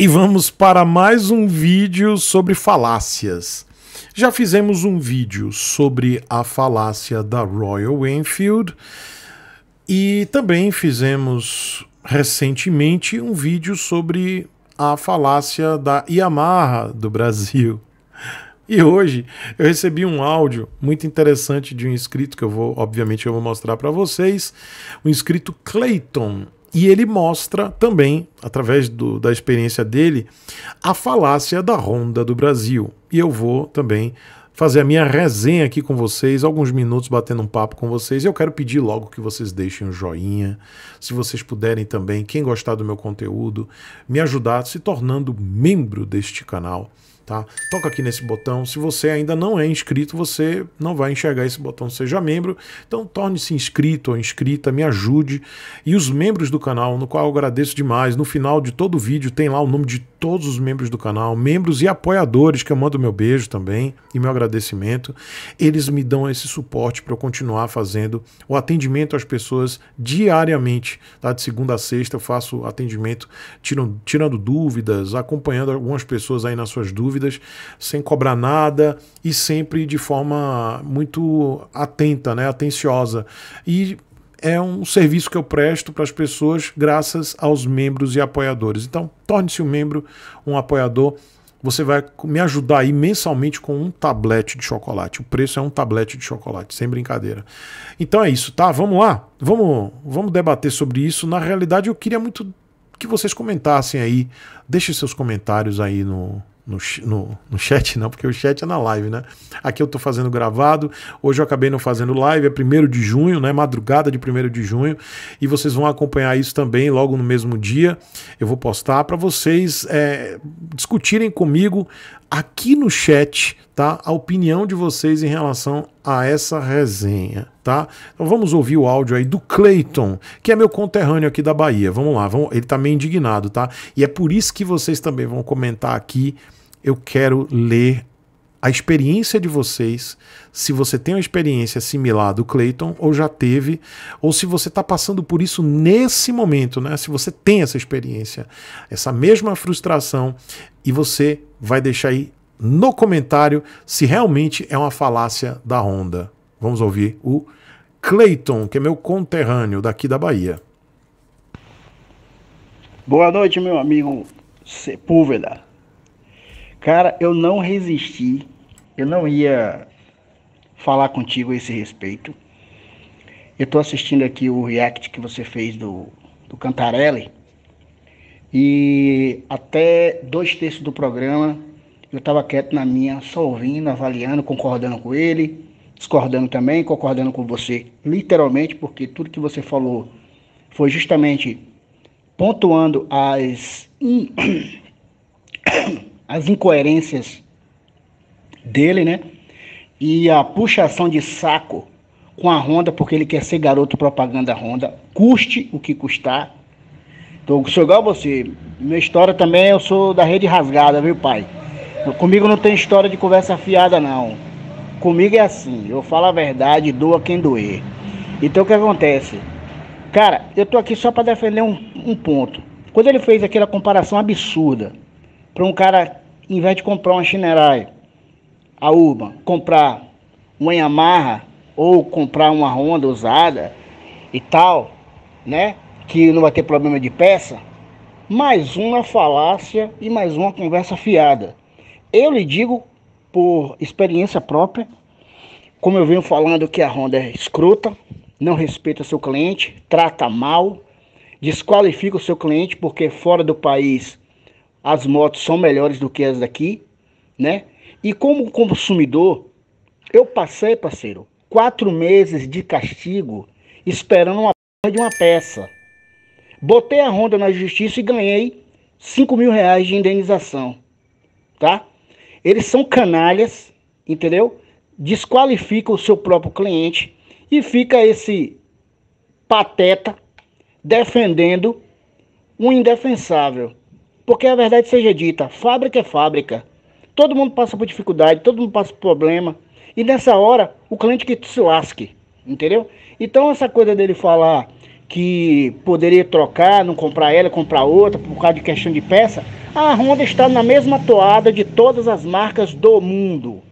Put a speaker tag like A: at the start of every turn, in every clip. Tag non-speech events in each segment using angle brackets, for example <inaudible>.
A: E vamos para mais um vídeo sobre falácias. Já fizemos um vídeo sobre a falácia da Royal Enfield e também fizemos recentemente um vídeo sobre a falácia da Yamaha do Brasil. E hoje eu recebi um áudio muito interessante de um inscrito que eu vou, obviamente, eu vou mostrar para vocês, o um inscrito Clayton e ele mostra também, através do, da experiência dele, a falácia da Honda do Brasil. E eu vou também fazer a minha resenha aqui com vocês, alguns minutos batendo um papo com vocês. Eu quero pedir logo que vocês deixem um joinha, se vocês puderem também, quem gostar do meu conteúdo, me ajudar se tornando membro deste canal. Tá? Toca aqui nesse botão. Se você ainda não é inscrito, você não vai enxergar esse botão Seja Membro. Então torne-se inscrito ou inscrita, me ajude. E os membros do canal, no qual eu agradeço demais, no final de todo vídeo tem lá o nome de todos os membros do canal, membros e apoiadores, que eu mando meu beijo também e meu agradecimento. Eles me dão esse suporte para eu continuar fazendo o atendimento às pessoas diariamente. Tá? De segunda a sexta eu faço atendimento, tirando, tirando dúvidas, acompanhando algumas pessoas aí nas suas dúvidas, sem cobrar nada e sempre de forma muito atenta, né? atenciosa. E é um serviço que eu presto para as pessoas graças aos membros e apoiadores. Então, torne-se um membro, um apoiador. Você vai me ajudar imensamente com um tablete de chocolate. O preço é um tablete de chocolate, sem brincadeira. Então é isso, tá? Vamos lá? Vamos, vamos debater sobre isso. Na realidade, eu queria muito que vocês comentassem aí. Deixem seus comentários aí no, no, no, no, chat, não, porque o chat é na live, né? Aqui eu tô fazendo gravado. Hoje eu acabei não fazendo live, é 1 de junho, né? Madrugada de 1 de junho. E vocês vão acompanhar isso também logo no mesmo dia. Eu vou postar para vocês é, discutirem comigo aqui no chat, tá? A opinião de vocês em relação a essa resenha, tá? Então vamos ouvir o áudio aí do Clayton, que é meu conterrâneo aqui da Bahia. Vamos lá, vamos... ele tá meio indignado, tá? E é por isso que vocês também vão comentar aqui eu quero ler a experiência de vocês, se você tem uma experiência similar do Clayton ou já teve, ou se você está passando por isso nesse momento, né? Se você tem essa experiência, essa mesma frustração, e você vai deixar aí no comentário se realmente é uma falácia da Honda. Vamos ouvir o Clayton, que é meu conterrâneo daqui da Bahia.
B: Boa noite, meu amigo Sepúlveda. Cara, eu não resisti. Eu não ia falar contigo a esse respeito. Eu estou assistindo aqui o react que você fez do, do Cantarelli. E até dois terços do programa eu estava quieto na minha, só ouvindo, avaliando, concordando com ele, discordando também, concordando com você, literalmente, porque tudo que você falou foi justamente pontuando as <clears throat> as incoerências dele, né? E a puxação de saco com a Honda, porque ele quer ser garoto propaganda Honda, custe o que custar. Então, sou igual a você. Minha história também, eu sou da rede rasgada, viu, pai? Comigo não tem história de conversa fiada, não. Comigo é assim, eu falo a verdade, doa quem doer. Então, o que acontece? Cara, eu tô aqui só para defender um, um ponto. Quando ele fez aquela comparação absurda para um cara em vez de comprar uma Shinerai, a Urban, comprar uma Yamaha ou comprar uma Honda usada e tal, né? Que não vai ter problema de peça. Mais uma falácia e mais uma conversa fiada. Eu lhe digo por experiência própria, como eu venho falando que a Honda é escrota, não respeita seu cliente, trata mal, desqualifica o seu cliente porque fora do país as motos são melhores do que as daqui, né? E como consumidor, eu passei, parceiro, quatro meses de castigo esperando uma de uma peça. Botei a Honda na justiça e ganhei cinco mil reais de indenização, tá? Eles são canalhas, entendeu? Desqualifica o seu próprio cliente e fica esse pateta defendendo um indefensável. Porque a verdade seja dita, fábrica é fábrica. Todo mundo passa por dificuldade, todo mundo passa por problema. E nessa hora, o cliente que se lasque, entendeu? Então essa coisa dele falar que poderia trocar, não comprar ela, comprar outra, por causa de questão de peça, a Honda está na mesma toada de todas as marcas do mundo.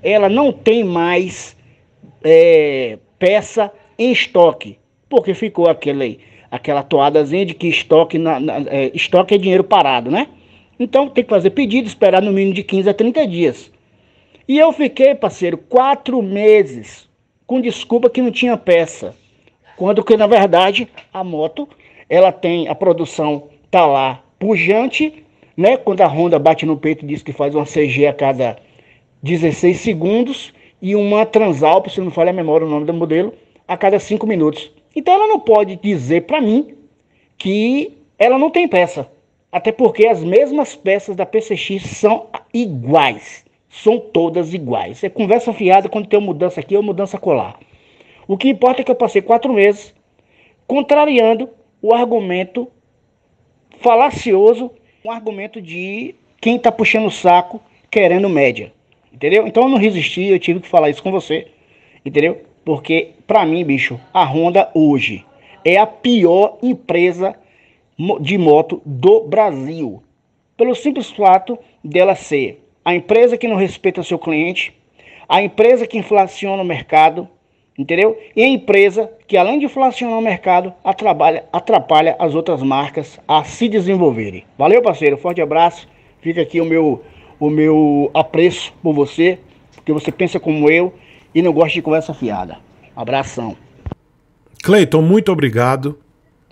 B: Ela não tem mais é, peça em estoque, porque ficou aquele aquela toadazinha de que estoque, na, na, é, estoque é dinheiro parado, né? Então tem que fazer pedido, esperar no mínimo de 15 a 30 dias. E eu fiquei, parceiro, quatro meses com desculpa que não tinha peça. Quando que, na verdade, a moto, ela tem, a produção tá lá pujante, né? Quando a Honda bate no peito diz que faz uma CG a cada 16 segundos e uma Transalp, se não falha a memória o nome do modelo, a cada 5 minutos. Então ela não pode dizer para mim que ela não tem peça. Até porque as mesmas peças da PCX são iguais. São todas iguais. É conversa fiada quando tem uma mudança aqui ou mudança colar. O que importa é que eu passei quatro meses contrariando o argumento falacioso, um argumento de quem está puxando o saco querendo média. Entendeu? Então eu não resisti, eu tive que falar isso com você. Entendeu? Porque, para mim, bicho, a Honda hoje é a pior empresa de moto do Brasil. Pelo simples fato dela ser a empresa que não respeita o seu cliente, a empresa que inflaciona o mercado, entendeu? E a empresa que, além de inflacionar o mercado, atrapalha, atrapalha as outras marcas a se desenvolverem. Valeu, parceiro. Forte abraço. Fica aqui o meu, o meu apreço por você, porque você pensa como eu e não gosto de conversa fiada. Abração.
A: Cleiton, muito obrigado.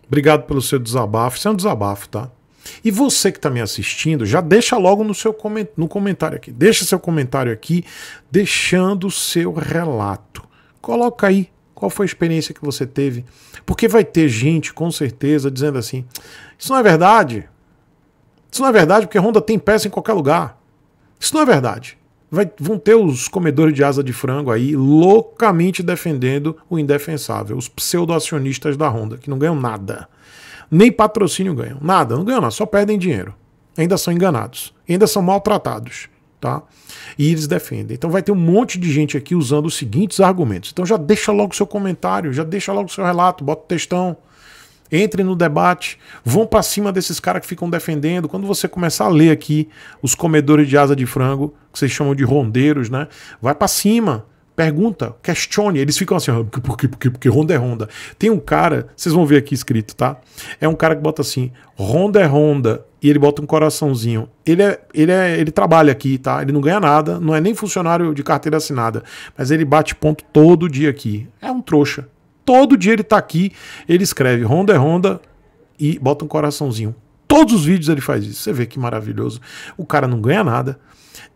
A: Obrigado pelo seu desabafo. Isso é um desabafo, tá? E você que está me assistindo, já deixa logo no seu coment... no comentário aqui. Deixa seu comentário aqui, deixando o seu relato. Coloca aí qual foi a experiência que você teve. Porque vai ter gente, com certeza, dizendo assim: Isso não é verdade. Isso não é verdade, porque Honda tem peça em qualquer lugar. Isso não é verdade vai, vão ter os comedores de asa de frango aí loucamente defendendo o indefensável, os pseudoacionistas da Honda, que não ganham nada. Nem patrocínio ganham, nada, não ganham nada, só perdem dinheiro. Ainda são enganados, ainda são maltratados. Tá? E eles defendem. Então vai ter um monte de gente aqui usando os seguintes argumentos. Então já deixa logo seu comentário, já deixa logo seu relato, bota o textão entrem no debate, vão para cima desses caras que ficam defendendo. Quando você começar a ler aqui os comedores de asa de frango, que vocês chamam de rondeiros, né? Vai para cima. Pergunta, questione. Eles ficam assim, porque porque porque porque ronda é ronda. Tem um cara, vocês vão ver aqui escrito, tá? É um cara que bota assim, ronda é ronda, e ele bota um coraçãozinho. Ele é, ele é, ele trabalha aqui, tá? Ele não ganha nada, não é nem funcionário de carteira assinada, mas ele bate ponto todo dia aqui. É um trouxa. Todo dia ele tá aqui, ele escreve Honda é Honda e bota um coraçãozinho. Todos os vídeos ele faz isso. Você vê que maravilhoso. O cara não ganha nada.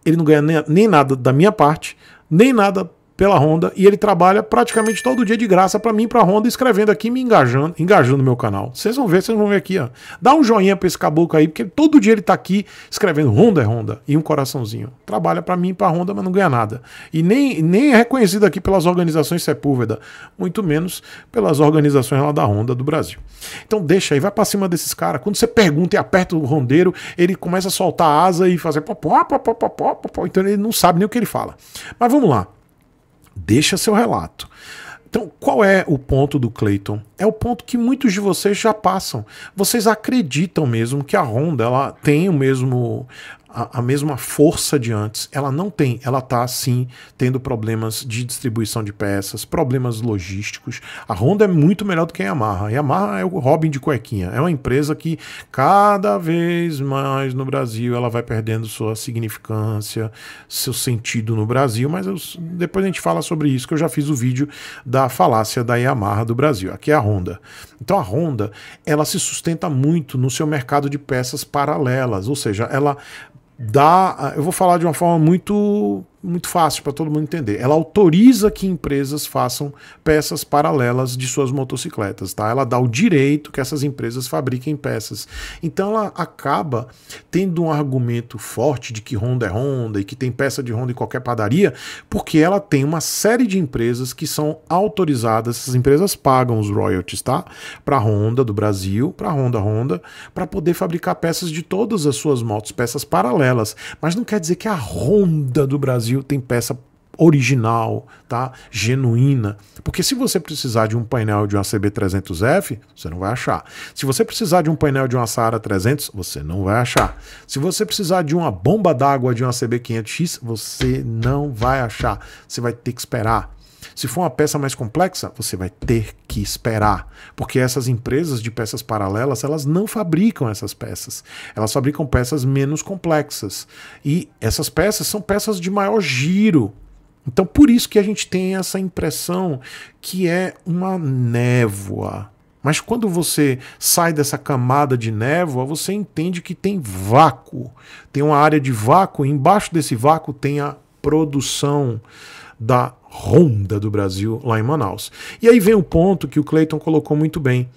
A: Ele não ganha nem, nem nada da minha parte, nem nada pela Honda e ele trabalha praticamente todo dia de graça para mim, para Honda, escrevendo aqui, me engajando, engajando no meu canal. Vocês vão ver, vocês vão ver aqui, ó. Dá um joinha para esse caboclo aí, porque todo dia ele tá aqui escrevendo Honda é Honda e um coraçãozinho. Trabalha para mim, para Honda, mas não ganha nada. E nem, nem é reconhecido aqui pelas organizações Sepúlveda, é muito menos pelas organizações lá da Honda do Brasil. Então deixa aí, vai para cima desses caras. Quando você pergunta e aperta o rondeiro, ele começa a soltar asa e fazer pop pop pop pop então ele não sabe nem o que ele fala. Mas vamos lá. Deixa seu relato. Então, qual é o ponto do Clayton? É o ponto que muitos de vocês já passam. Vocês acreditam mesmo que a Honda ela tem o mesmo a, mesma força de antes. Ela não tem, ela está sim tendo problemas de distribuição de peças, problemas logísticos. A Honda é muito melhor do que a Yamaha. A Yamaha é o Robin de cuequinha. É uma empresa que cada vez mais no Brasil ela vai perdendo sua significância, seu sentido no Brasil, mas eu, depois a gente fala sobre isso, que eu já fiz o vídeo da falácia da Yamaha do Brasil. Aqui é a Honda. Então a Honda, ela se sustenta muito no seu mercado de peças paralelas, ou seja, ela dá. Eu vou falar de uma forma muito muito fácil para todo mundo entender. Ela autoriza que empresas façam peças paralelas de suas motocicletas, tá? Ela dá o direito que essas empresas fabriquem peças. Então ela acaba tendo um argumento forte de que Honda é Honda e que tem peça de Honda em qualquer padaria, porque ela tem uma série de empresas que são autorizadas, essas empresas pagam os royalties, tá? Para Honda do Brasil, para Honda Honda, para poder fabricar peças de todas as suas motos, peças paralelas. Mas não quer dizer que a Honda do Brasil Brasil tem peça original, tá? Genuína. Porque se você precisar de um painel de uma CB300F, você não vai achar. Se você precisar de um painel de uma Saara 300, você não vai achar. Se você precisar de uma bomba d'água de uma CB500X, você não vai achar. Você vai ter que esperar. Se for uma peça mais complexa, você vai ter que esperar, porque essas empresas de peças paralelas, elas não fabricam essas peças. Elas fabricam peças menos complexas. E essas peças são peças de maior giro. Então, por isso que a gente tem essa impressão que é uma névoa. Mas quando você sai dessa camada de névoa, você entende que tem vácuo. Tem uma área de vácuo, e embaixo desse vácuo tem a produção da ronda do Brasil lá em Manaus. E aí vem o ponto que o Clayton colocou muito bem.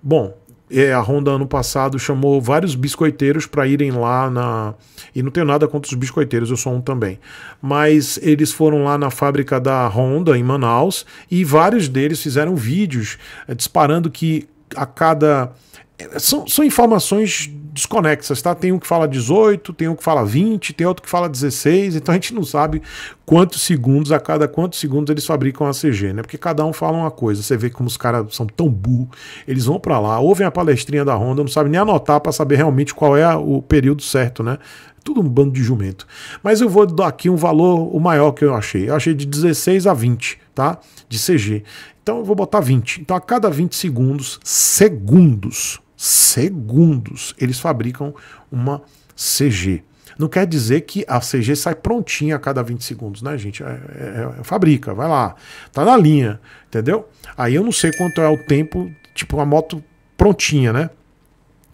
A: Bom, é, a Honda ano passado chamou vários biscoiteiros para irem lá na. E não tenho nada contra os biscoiteiros, eu sou um também. Mas eles foram lá na fábrica da Honda, em Manaus, e vários deles fizeram vídeos eh, disparando que a cada. Eh, são, são informações desconexas, tá? Tem um que fala 18, tem um que fala 20, tem outro que fala 16, então a gente não sabe quantos segundos, a cada quantos segundos eles fabricam a CG, né? Porque cada um fala uma coisa. Você vê como os caras são tão burros, eles vão para lá, ouvem a palestrinha da Honda, não sabem nem anotar para saber realmente qual é o período certo, né? Tudo um bando de jumento. Mas eu vou dar aqui um valor o maior que eu achei. Eu achei de 16 a 20, tá? De CG. Então eu vou botar 20. Então a cada 20 segundos, segundos, segundos eles fabricam uma CG. Não quer dizer que a CG sai prontinha a cada 20 segundos, né, gente? É, é, é, fabrica, vai lá. Tá na linha, entendeu? Aí eu não sei quanto é o tempo, tipo, uma moto prontinha, né?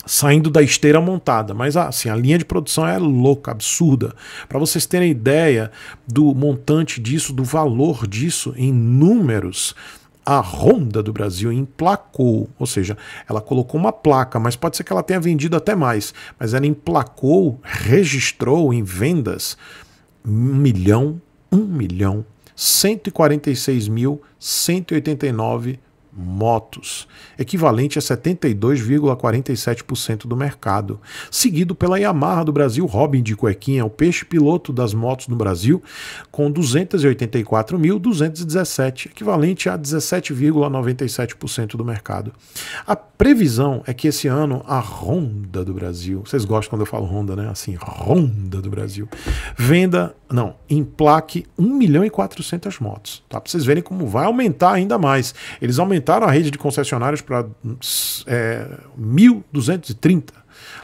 A: Saindo da esteira montada, mas ah, assim, a linha de produção é louca, absurda. Para vocês terem ideia do montante disso, do valor disso em números, a Honda do Brasil emplacou, ou seja, ela colocou uma placa, mas pode ser que ela tenha vendido até mais, mas ela emplacou, registrou em vendas um milhão, um milhão, 146.189 motos, equivalente a 72,47% do mercado, seguido pela Yamaha do Brasil, Robin de Cuequinha, é o peixe piloto das motos no Brasil, com 284.217, equivalente a 17,97% do mercado. A previsão é que esse ano a Honda do Brasil, vocês gostam quando eu falo Honda, né? Assim, Honda do Brasil, venda, não, plaque 1 milhão e 400 motos, tá? Pra vocês verem como vai aumentar ainda mais. Eles aumentaram aumentaram a rede de concessionários para é, 1.230.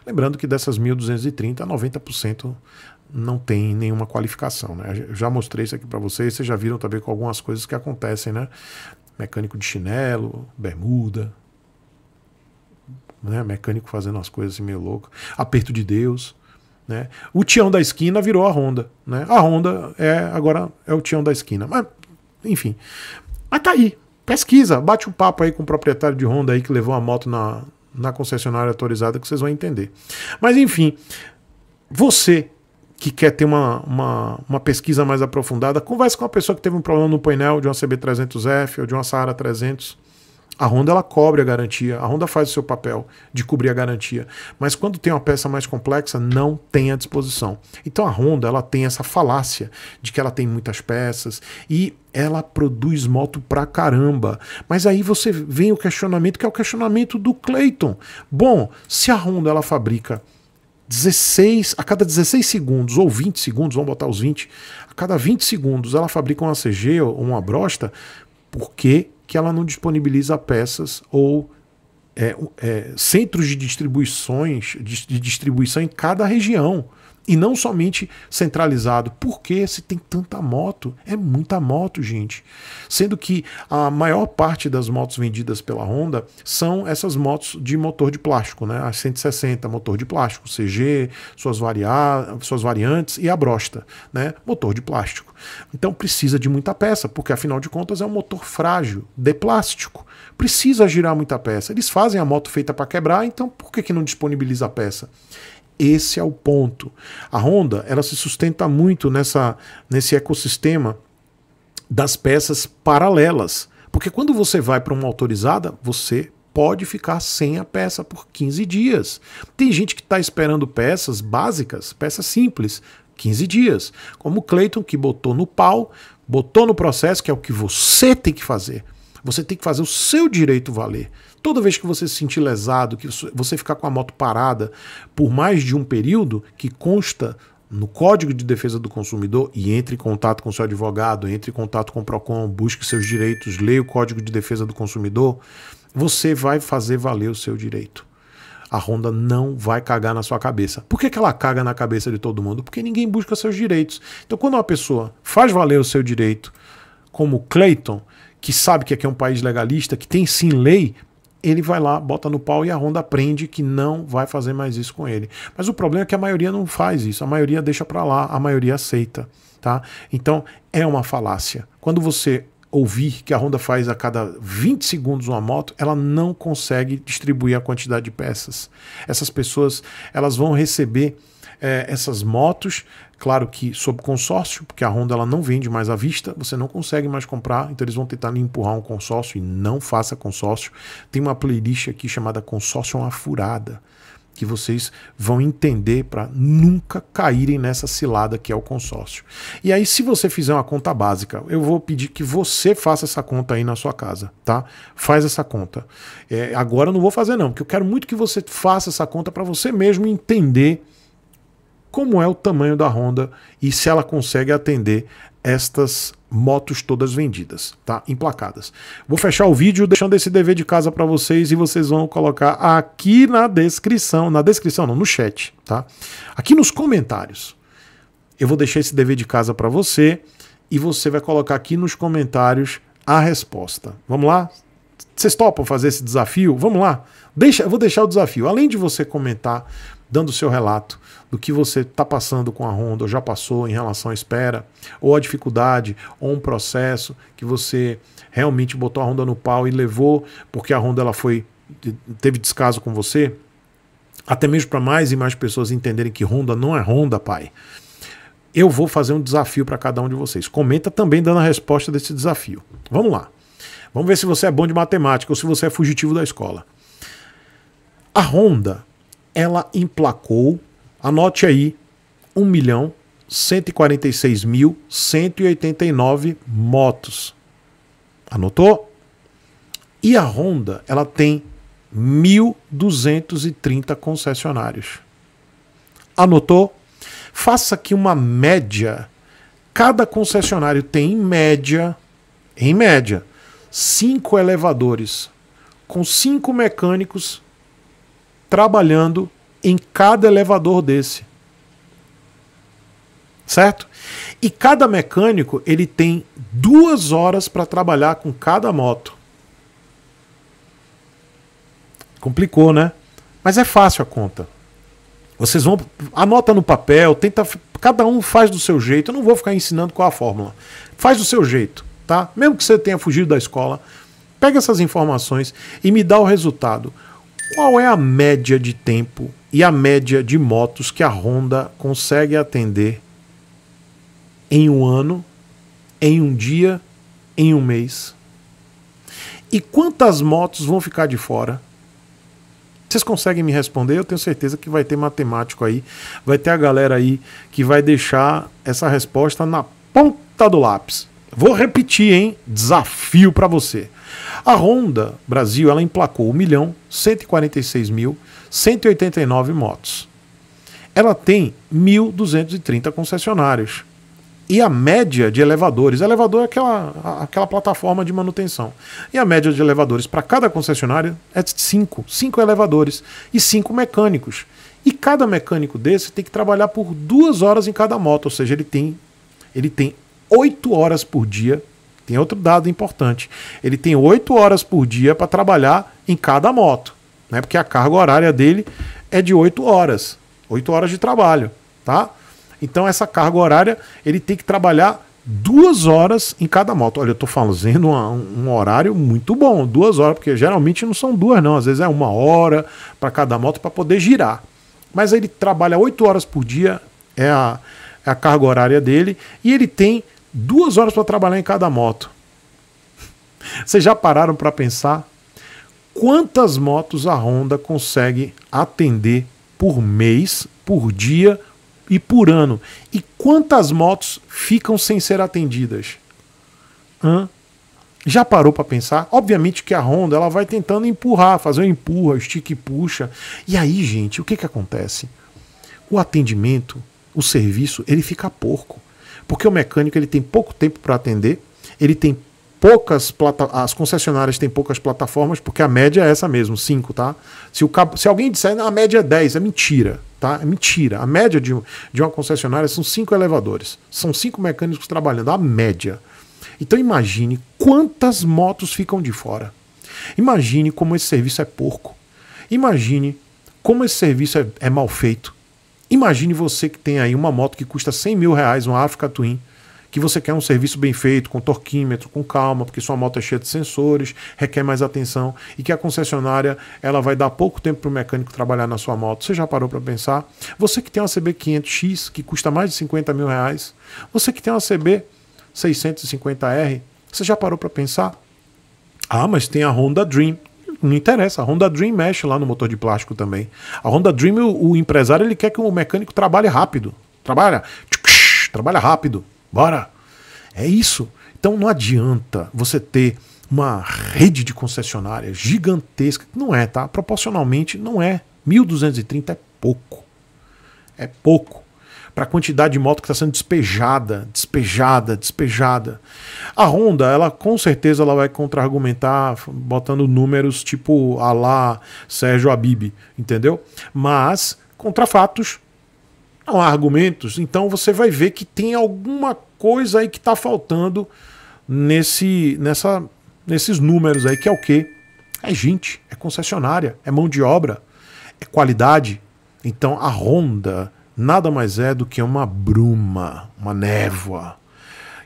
A: Lembrando que dessas 1.230, 90% não tem nenhuma qualificação. Né? Eu já mostrei isso aqui para vocês, vocês já viram também com algumas coisas que acontecem, né? Mecânico de chinelo, bermuda, né? mecânico fazendo as coisas assim meio louco, aperto de Deus. Né? O Tião da esquina virou a Honda. Né? A Honda é agora é o Tião da esquina. Mas, enfim. Mas tá aí pesquisa, bate um papo aí com o proprietário de Honda aí que levou a moto na, na concessionária autorizada que vocês vão entender. Mas enfim, você que quer ter uma, uma, uma, pesquisa mais aprofundada, converse com uma pessoa que teve um problema no painel de uma CB300F ou de uma Sahara 300 a Honda ela cobre a garantia, a Honda faz o seu papel de cobrir a garantia, mas quando tem uma peça mais complexa, não tem à disposição. Então a Honda ela tem essa falácia de que ela tem muitas peças e ela produz moto pra caramba. Mas aí você vem o questionamento, que é o questionamento do Clayton. Bom, se a Honda ela fabrica 16, a cada 16 segundos ou 20 segundos, vamos botar os 20, a cada 20 segundos ela fabrica uma CG ou uma brosta, por que que ela não disponibiliza peças ou é, é, centros de distribuições de distribuição em cada região e não somente centralizado. Por que se tem tanta moto? É muita moto, gente. Sendo que a maior parte das motos vendidas pela Honda são essas motos de motor de plástico, né? As 160 motor de plástico, CG, suas, varia... suas variantes e a brosta, né? Motor de plástico. Então precisa de muita peça, porque afinal de contas é um motor frágil, de plástico. Precisa girar muita peça. Eles fazem a moto feita para quebrar, então por que, que não disponibiliza a peça? Esse é o ponto. A Honda ela se sustenta muito nessa, nesse ecossistema das peças paralelas. Porque quando você vai para uma autorizada, você pode ficar sem a peça por 15 dias. Tem gente que está esperando peças básicas, peças simples, 15 dias. Como o Clayton, que botou no pau, botou no processo, que é o que você tem que fazer. Você tem que fazer o seu direito valer. Toda vez que você se sentir lesado, que você ficar com a moto parada por mais de um período, que consta no Código de Defesa do Consumidor e entre em contato com seu advogado, entre em contato com o Procon, busque seus direitos, leia o Código de Defesa do Consumidor, você vai fazer valer o seu direito. A Honda não vai cagar na sua cabeça. Por que, que ela caga na cabeça de todo mundo? Porque ninguém busca seus direitos. Então, quando uma pessoa faz valer o seu direito, como Clayton, que sabe que aqui é um país legalista, que tem sim lei ele vai lá, bota no pau e a Honda aprende que não vai fazer mais isso com ele. Mas o problema é que a maioria não faz isso, a maioria deixa para lá, a maioria aceita, tá? Então é uma falácia. Quando você ouvir que a Honda faz a cada 20 segundos uma moto, ela não consegue distribuir a quantidade de peças. Essas pessoas, elas vão receber é, essas motos, claro que sob consórcio, porque a Honda ela não vende mais à vista, você não consegue mais comprar, então eles vão tentar lhe empurrar um consórcio e não faça consórcio. Tem uma playlist aqui chamada Consórcio uma furada que vocês vão entender para nunca caírem nessa cilada que é o consórcio. E aí, se você fizer uma conta básica, eu vou pedir que você faça essa conta aí na sua casa, tá? Faz essa conta. É, agora eu não vou fazer, não, porque eu quero muito que você faça essa conta para você mesmo entender como é o tamanho da Honda e se ela consegue atender estas motos todas vendidas, tá? Emplacadas. Vou fechar o vídeo deixando esse dever de casa para vocês e vocês vão colocar aqui na descrição, na descrição não, no chat, tá? Aqui nos comentários. Eu vou deixar esse dever de casa para você e você vai colocar aqui nos comentários a resposta. Vamos lá? Vocês topam fazer esse desafio? Vamos lá. Deixa, eu vou deixar o desafio. Além de você comentar dando o seu relato do que você está passando com a Honda, ou já passou em relação à espera, ou a dificuldade, ou um processo que você realmente botou a Honda no pau e levou, porque a Honda ela foi teve descaso com você, até mesmo para mais e mais pessoas entenderem que Honda não é Honda, pai. Eu vou fazer um desafio para cada um de vocês. Comenta também dando a resposta desse desafio. Vamos lá. Vamos ver se você é bom de matemática ou se você é fugitivo da escola. A Honda ela emplacou, anote aí, 1 milhão 146.189 motos. Anotou? E a Honda, ela tem 1.230 concessionários. Anotou? Faça aqui uma média. Cada concessionário tem em média, em média, cinco elevadores com cinco mecânicos trabalhando em cada elevador desse. Certo? E cada mecânico ele tem duas horas para trabalhar com cada moto. Complicou, né? Mas é fácil a conta. Vocês vão anota no papel, tenta cada um faz do seu jeito. Eu não vou ficar ensinando qual a fórmula. Faz do seu jeito, tá? Mesmo que você tenha fugido da escola, pega essas informações e me dá o resultado. Qual é a média de tempo e a média de motos que a Honda consegue atender em um ano, em um dia, em um mês? E quantas motos vão ficar de fora? Vocês conseguem me responder? Eu tenho certeza que vai ter matemático aí, vai ter a galera aí que vai deixar essa resposta na ponta do lápis. Vou repetir, hein? Desafio para você. A Honda Brasil ela emplacou 1.146.189 milhão mil motos. Ela tem 1.230 concessionários. E a média de elevadores, elevador é aquela, aquela plataforma de manutenção. E a média de elevadores para cada concessionário é 5. 5 elevadores e 5 mecânicos. E cada mecânico desse tem que trabalhar por duas horas em cada moto, ou seja, ele tem, ele tem 8 horas por dia tem outro dado importante. Ele tem 8 horas por dia para trabalhar em cada moto, né? Porque a carga horária dele é de 8 horas, 8 horas de trabalho, tá? Então essa carga horária ele tem que trabalhar duas horas em cada moto. Olha, eu estou fazendo uma, um horário muito bom, duas horas, porque geralmente não são duas, não. Às vezes é uma hora para cada moto para poder girar. Mas ele trabalha oito horas por dia, é a, é a carga horária dele, e ele tem duas horas para trabalhar em cada moto. Vocês já pararam para pensar quantas motos a Honda consegue atender por mês, por dia e por ano? E quantas motos ficam sem ser atendidas? Hã? Já parou para pensar? Obviamente que a Honda ela vai tentando empurrar, fazer um empurra, estica e puxa. E aí, gente, o que, que acontece? O atendimento, o serviço, ele fica porco. Porque o mecânico ele tem pouco tempo para atender, ele tem poucas plata as concessionárias têm poucas plataformas, porque a média é essa mesmo, 5, tá? Se, o cabo, se alguém disser, a média é 10, é mentira, tá? É mentira. A média de, de uma concessionária são 5 elevadores, são 5 mecânicos trabalhando, a média. Então imagine quantas motos ficam de fora. Imagine como esse serviço é porco. Imagine como esse serviço é, é mal feito. Imagine você que tem aí uma moto que custa 100 mil reais, uma Africa Twin, que você quer um serviço bem feito, com torquímetro, com calma, porque sua moto é cheia de sensores, requer mais atenção e que a concessionária ela vai dar pouco tempo para o mecânico trabalhar na sua moto. Você já parou para pensar? Você que tem uma CB 500X que custa mais de 50 mil reais, você que tem uma CB 650R, você já parou para pensar? Ah, mas tem a Honda Dream, não interessa. A Honda Dream mexe lá no motor de plástico também. A Honda Dream, o, o empresário, ele quer que o mecânico trabalhe rápido. Trabalha. trabalha rápido. Bora. É isso. Então não adianta você ter uma rede de concessionárias gigantesca. Não é, tá? Proporcionalmente, não é. 1.230 é pouco. É pouco para a quantidade de moto que está sendo despejada, despejada, despejada. A Honda, ela com certeza ela vai contra-argumentar botando números tipo a lá Sérgio Abib, entendeu? Mas contra fatos não há argumentos, então você vai ver que tem alguma coisa aí que está faltando nesse nessa nesses números aí que é o quê? É gente, é concessionária, é mão de obra, é qualidade. Então a Honda nada mais é do que uma bruma, uma névoa,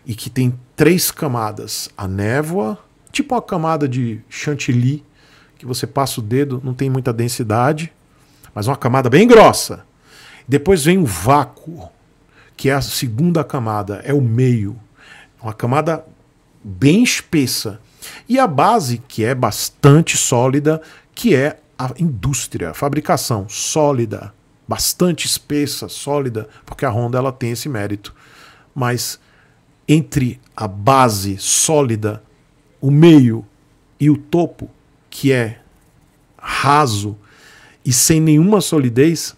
A: e que tem três camadas. A névoa, tipo a camada de chantilly, que você passa o dedo, não tem muita densidade, mas uma camada bem grossa. Depois vem o vácuo, que é a segunda camada, é o meio, uma camada bem espessa. E a base, que é bastante sólida, que é a indústria, a fabricação sólida bastante espessa, sólida, porque a Honda ela tem esse mérito. Mas entre a base sólida, o meio e o topo, que é raso e sem nenhuma solidez,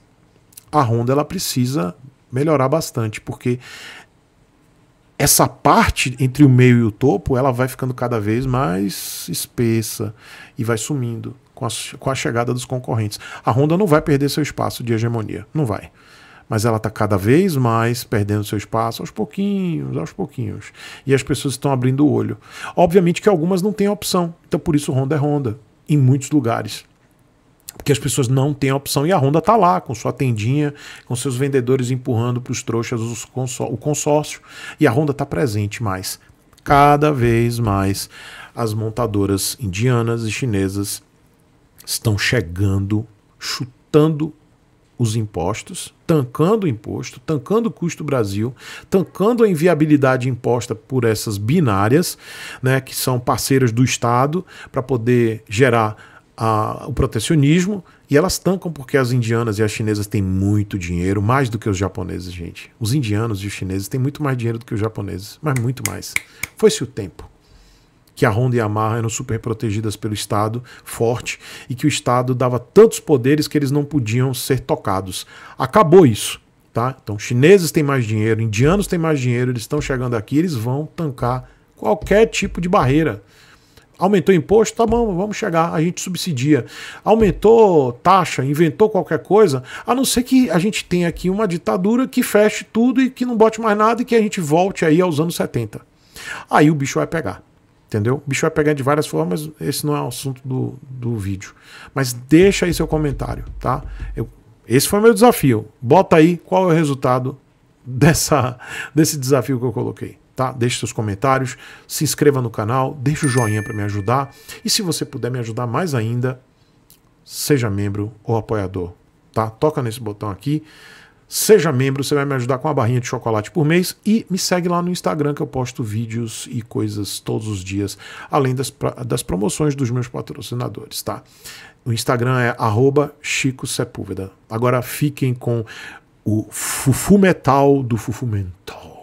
A: a Honda ela precisa melhorar bastante, porque essa parte entre o meio e o topo, ela vai ficando cada vez mais espessa e vai sumindo com a, com a chegada dos concorrentes. A Honda não vai perder seu espaço de hegemonia, não vai mas ela está cada vez mais perdendo seu espaço aos pouquinhos, aos pouquinhos. E as pessoas estão abrindo o olho. Obviamente que algumas não têm opção, então por isso Honda é Honda, em muitos lugares. Porque as pessoas não têm opção e a Honda está lá com sua tendinha, com seus vendedores empurrando para os trouxas o consórcio. E a Honda está presente mais. Cada vez mais as montadoras indianas e chinesas estão chegando, chutando os impostos, tancando o imposto, tancando o custo Brasil, tancando a inviabilidade imposta por essas binárias, né, que são parceiras do Estado para poder gerar a, o protecionismo, e elas tancam porque as indianas e as chinesas têm muito dinheiro, mais do que os japoneses, gente. Os indianos e os chineses têm muito mais dinheiro do que os japoneses, mas muito mais. Foi-se o tempo que a Honda e a Yamaha eram super protegidas pelo Estado, forte, e que o Estado dava tantos poderes que eles não podiam ser tocados. Acabou isso. Tá? Então, chineses têm mais dinheiro, indianos têm mais dinheiro, eles estão chegando aqui, eles vão tancar qualquer tipo de barreira. Aumentou imposto? Tá bom, vamos chegar, a gente subsidia. Aumentou taxa, inventou qualquer coisa, a não ser que a gente tenha aqui uma ditadura que feche tudo e que não bote mais nada e que a gente volte aí aos anos 70. Aí o bicho vai pegar. Entendeu? O bicho vai pegar de várias formas, esse não é o assunto do, do vídeo. Mas deixa aí seu comentário, tá? Eu, esse foi meu desafio. Bota aí qual é o resultado <laughs> dessa, desse desafio que eu coloquei. Tá? Deixe seus comentários, se inscreva no canal, deixe o joinha para me ajudar. E se você puder me ajudar mais ainda, seja membro ou apoiador. Tá? Toca nesse botão aqui Seja membro, você vai me ajudar com uma barrinha de chocolate por mês e me segue lá no Instagram que eu posto vídeos e coisas todos os dias, além das, das promoções dos meus patrocinadores, tá? O Instagram é arroba Chico Sepúlveda. Agora fiquem com o Fufu Metal do Fufu Mental.